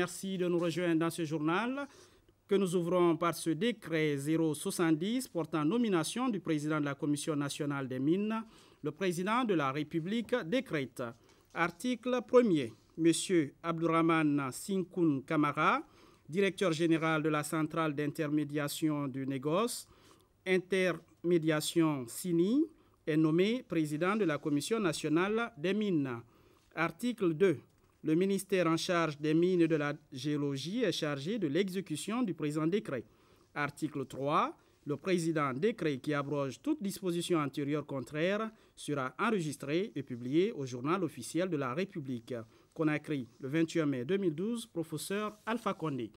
Merci de nous rejoindre dans ce journal que nous ouvrons par ce décret 070 portant nomination du président de la Commission nationale des mines. Le président de la République décrète. Article 1er. Monsieur Abdurrahman Sinkoun Kamara, directeur général de la centrale d'intermédiation du négoce, intermédiation SINI, est nommé président de la Commission nationale des mines. Article 2. Le ministère en charge des mines et de la géologie est chargé de l'exécution du présent décret. Article 3. Le président décret qui abroge toute disposition antérieure contraire sera enregistré et publié au journal officiel de la République. Conakry, le 21 mai 2012, professeur Alpha Condé.